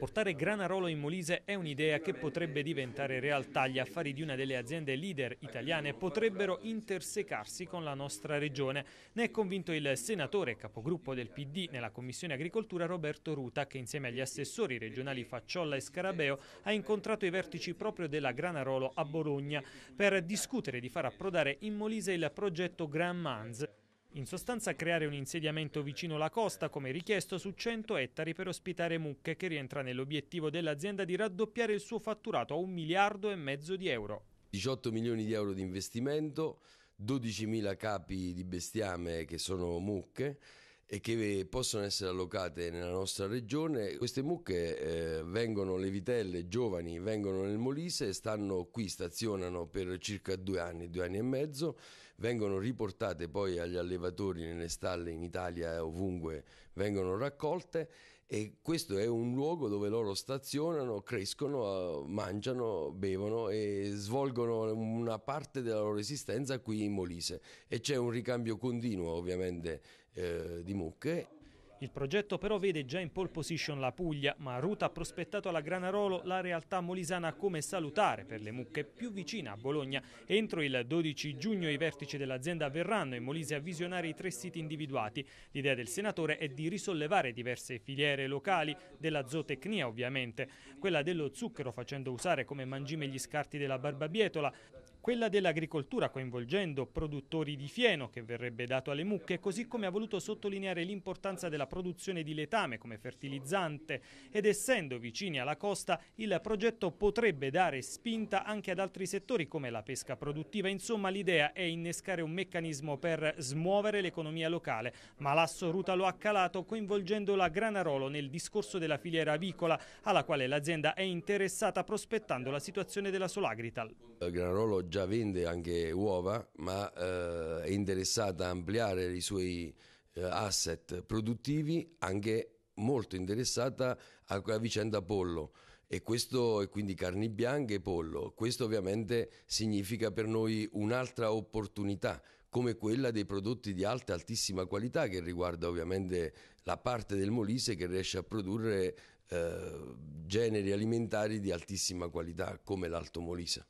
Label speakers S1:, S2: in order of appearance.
S1: Portare Granarolo in Molise è un'idea che potrebbe diventare realtà. Gli affari di una delle aziende leader italiane potrebbero intersecarsi con la nostra regione. Ne è convinto il senatore capogruppo del PD nella Commissione Agricoltura Roberto Ruta che insieme agli assessori regionali Facciolla e Scarabeo ha incontrato i vertici proprio della Granarolo a Bologna per discutere di far approdare in Molise il progetto Gran Manz. In sostanza creare un insediamento vicino la costa come richiesto su 100 ettari per ospitare mucche che rientra nell'obiettivo dell'azienda di raddoppiare il suo fatturato a un miliardo e mezzo di euro.
S2: 18 milioni di euro di investimento, 12 mila capi di bestiame che sono mucche e che possono essere allocate nella nostra regione. Queste mucche eh, vengono, le vitelle giovani vengono nel Molise, stanno qui, stazionano per circa due anni, due anni e mezzo, vengono riportate poi agli allevatori nelle stalle in Italia e ovunque vengono raccolte e questo è un luogo dove loro stazionano, crescono, eh, mangiano, bevono e svolgono una parte della loro esistenza qui in Molise e c'è un ricambio continuo ovviamente
S1: eh, di mucche. Il progetto però vede già in pole position la Puglia, ma Ruta ha prospettato alla Granarolo la realtà molisana come salutare per le mucche più vicina a Bologna. Entro il 12 giugno i vertici dell'azienda verranno in Molise a visionare i tre siti individuati. L'idea del senatore è di risollevare diverse filiere locali, della zootecnia ovviamente, quella dello zucchero facendo usare come mangime gli scarti della barbabietola, quella dell'agricoltura coinvolgendo produttori di fieno che verrebbe dato alle mucche, così come ha voluto sottolineare l'importanza della produzione di letame come fertilizzante ed essendo vicini alla costa il progetto potrebbe dare spinta anche ad altri settori come la pesca produttiva, insomma l'idea è innescare un meccanismo per smuovere l'economia locale, ma l'asso Ruta lo ha calato coinvolgendo la Granarolo nel discorso della filiera avicola alla quale l'azienda è interessata prospettando la situazione della Solagrital.
S2: Granarolo già vende anche uova, ma eh, è interessata a ampliare i suoi eh, asset produttivi, anche molto interessata a quella vicenda pollo. E questo, e quindi carni bianche e pollo, questo ovviamente significa per noi un'altra opportunità come quella dei prodotti di alta altissima qualità che riguarda ovviamente la parte del Molise che riesce a produrre eh, generi alimentari di altissima qualità come l'Alto Molise.